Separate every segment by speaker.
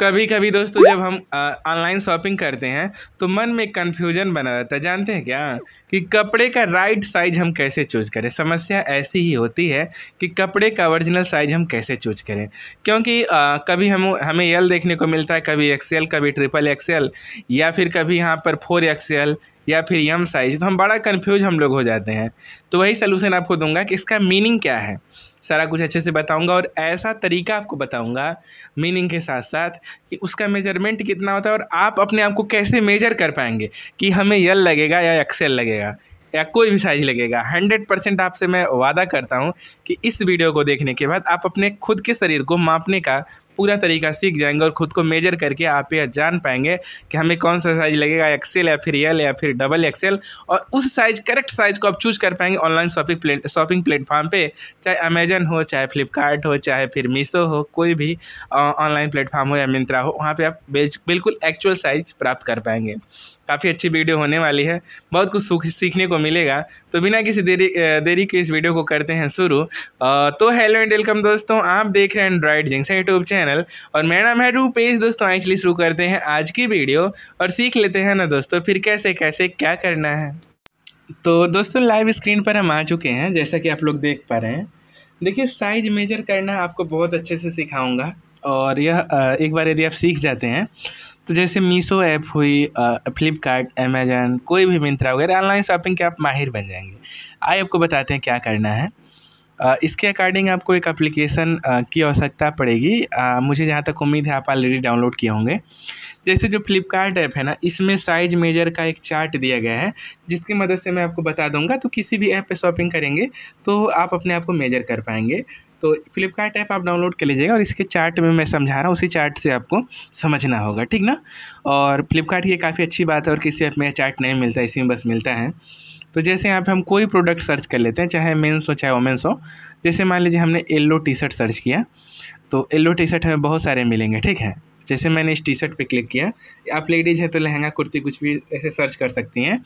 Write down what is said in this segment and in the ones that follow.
Speaker 1: कभी कभी दोस्तों जब हम ऑनलाइन शॉपिंग करते हैं तो मन में कन्फ्यूजन बना रहता है जानते हैं क्या कि कपड़े का राइट साइज हम कैसे चूज करें समस्या ऐसी ही होती है कि कपड़े का ओरिजिनल साइज हम कैसे चूज करें क्योंकि आ, कभी हम हमें यल देखने को मिलता है कभी एक्सेल कभी ट्रिपल एक्सेल या फिर कभी यहाँ पर फोर एक्सेल या फिर यम साइज तो हम बड़ा कन्फ्यूज हम लोग हो जाते हैं तो वही सलूशन आपको दूंगा कि इसका मीनिंग क्या है सारा कुछ अच्छे से बताऊंगा और ऐसा तरीका आपको बताऊंगा मीनिंग के साथ साथ कि उसका मेजरमेंट कितना होता है और आप अपने आप को कैसे मेजर कर पाएंगे कि हमें यल लगेगा या एक्सेल लगेगा या कोई भी साइज लगेगा हंड्रेड परसेंट आपसे मैं वादा करता हूँ कि इस वीडियो को देखने के बाद आप अपने खुद के शरीर को मापने का पूरा तरीका सीख जाएंगे और ख़ुद को मेजर करके आप ये जान पाएंगे कि हमें कौन सा साइज़ लगेगा एक्सेल या फिर एल या फिर डबल एक्सेल और उस साइज़ करेक्ट साइज़ को आप चूज़ कर पाएंगे online shopping plate shopping platform पर चाहे अमेजन हो चाहे फ्लिपकार्ट हो चाहे फिर मीशो हो कोई भी ऑनलाइन प्लेटफॉर्म हो या मिंत्रा हो वहाँ पर आप बिल्कुल एक्चुअल साइज़ प्राप्त कर पाएंगे काफ़ी अच्छी वीडियो होने वाली है बहुत कुछ सीखने को मिलेगा तो बिना किसी देरी देरी के इस वीडियो को करते हैं शुरू तो हेलो एंड वेलकम दोस्तों आप देख रहे हैं एंड्रॉइड जिंग्स यूट्यूब चैनल चैनल और मेरा नाम है रूपेश दोस्तों एक्चुअली शुरू करते हैं आज की वीडियो और सीख लेते हैं ना दोस्तों फिर कैसे कैसे क्या करना है तो दोस्तों लाइव स्क्रीन पर हम आ चुके हैं जैसा कि आप लोग देख पा रहे हैं देखिए साइज मेजर करना आपको बहुत अच्छे से सिखाऊंगा और यह एक बार यदि आप सीख जाते हैं तो जैसे मीसो ऐप हुई फ्लिपकार्ट अमेजन कोई भी मिंत्रा वगैरह ऑनलाइन शॉपिंग के आप माहिर बन जाएंगे आइए आपको बताते हैं क्या करना है इसके अकॉर्डिंग आपको एक एप्लीकेशन की आवश्यकता पड़ेगी मुझे जहाँ तक उम्मीद है आप ऑलरेडी डाउनलोड किए होंगे जैसे जो फ्लिपकार्ट ऐप है ना इसमें साइज मेजर का एक चार्ट दिया गया है जिसकी मदद से मैं आपको बता दूंगा तो किसी भी ऐप पे शॉपिंग करेंगे तो आप अपने आप को मेजर कर पाएंगे तो फ्लिपकार्ट ऐप आप डाउनलोड कर लीजिएगा और इसके चार्ट में मैं समझा रहा हूँ उसी चार्ट से आपको समझना होगा ठीक ना और फ्लिपकार्ट की काफ़ी अच्छी बात है और किसी ऐप में चार्ट नहीं मिलता इसी में बस मिलता है तो जैसे यहाँ पे हम कोई प्रोडक्ट सर्च कर लेते हैं चाहे मेंस हो चाहे वोमेंस हो जैसे मान लीजिए हमने येल्लो टी शर्ट सर्च किया तो येल्लो टी शर्ट हमें बहुत सारे मिलेंगे ठीक है जैसे मैंने इस टी शर्ट पर क्लिक किया आप लेडीज़ हैं तो लहंगा कुर्ती कुछ भी ऐसे सर्च कर सकती हैं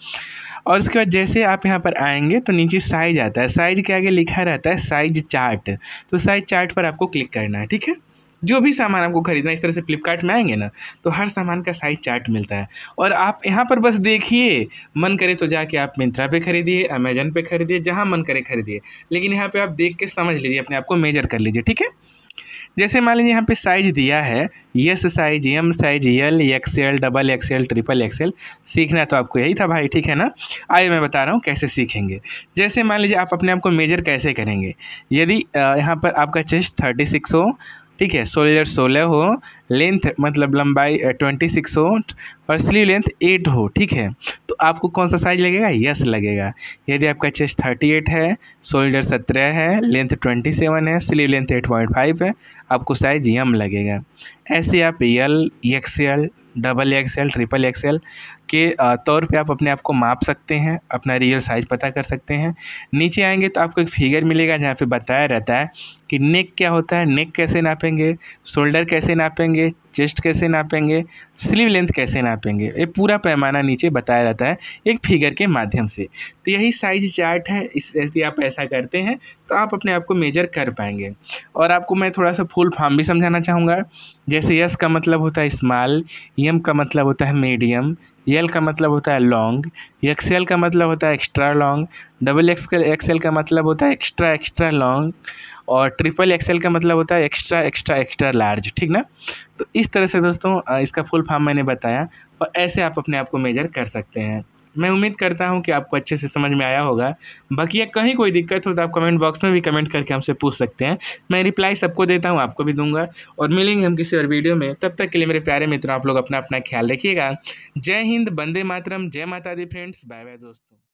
Speaker 1: और उसके बाद जैसे आप यहाँ पर आएंगे तो नीचे साइज आता है साइज के आगे लिखा रहता है साइज चार्ट तो साइज चार्ट पर आपको क्लिक करना है ठीक है जो भी सामान आपको खरीदना इस तरह से फ्लिपकार्ट में आएंगे ना तो हर सामान का साइज चार्ट मिलता है और आप यहाँ पर बस देखिए मन करे तो जाके आप मिंत्रा पे खरीदिए अमेजन पे खरीदिए जहाँ मन करे खरीदिए लेकिन यहाँ पे आप देख के समझ लीजिए अपने आप को मेजर कर लीजिए ठीक है जैसे मान लीजिए यहाँ पे साइज दिया है yes size M size L XL double XL triple XL सीखना तो आपको यही था भाई ठीक है ना आइए मैं बता रहा हूँ कैसे सीखेंगे जैसे मान लीजिए आप अपने आप को मेजर कैसे करेंगे यदि यहाँ पर आपका चेस्ट थर्टी सिक्स हो ठीक है सोल्डर सोलह हो लेंथ मतलब लंबाई ट्वेंटी सिक्स हो और स्लीव लेंथ एट हो ठीक है तो आपको कौन सा साइज लगेगा यस लगेगा यदि आपका चेस्ट थर्टी एट है सोल्डर सत्रह है लेंथ ट्वेंटी सेवन है sleeve length eight point five है आपको साइज यम लगेगा ऐसे आप यल XL double XL triple XL के तौर पे आप अपने आप को माप सकते हैं अपना रियल साइज़ पता कर सकते हैं नीचे आएंगे तो आपको एक फिगर मिलेगा जहाँ पे बताया रहता है कि नेक क्या होता है नेक कैसे नापेंगे शोल्डर कैसे नापेंगे चेस्ट कैसे नापेंगे स्लीव लेंथ कैसे नापेंगे ये पूरा पैमाना नीचे बताया जाता है एक फिगर के माध्यम से तो यही साइज चार्ट है इस यदि आप ऐसा करते हैं तो आप अपने आप को मेजर कर पाएंगे और आपको मैं थोड़ा सा फुल फॉर्म भी समझाना चाहूँगा जैसे यस का मतलब होता है स्मॉल यम का मतलब होता है मीडियम यल का मतलब होता है लॉन्ग एक्सएल का मतलब होता है एक्स्ट्रा लॉन्ग डबल एक्सएल का मतलब होता है एक्स्ट्रा एक्स्ट्रा लॉन्ग और ट्रिपल एक्सएल का मतलब होता है एक्स्ट्रा एक्स्ट्रा एक्स्ट्रा लार्ज ठीक ना तो इस तरह से दोस्तों इसका फुल फॉर्म मैंने बताया और ऐसे आप अपने आप को मेजर कर सकते हैं मैं उम्मीद करता हूँ कि आपको अच्छे से समझ में आया होगा बाकी कहीं कोई दिक्कत हो तो आप कमेंट बॉक्स में भी कमेंट करके हमसे पूछ सकते हैं मैं रिप्लाई सबको देता हूँ आपको भी दूंगा और मिलेंगे हम किसी और वीडियो में तब तक के लिए मेरे प्यारे मित्रों आप लोग अपना अपना ख्याल रखिएगा जय हिंद बंदे मातरम जय माता दी फ्रेंड्स बाय बाय दोस्तों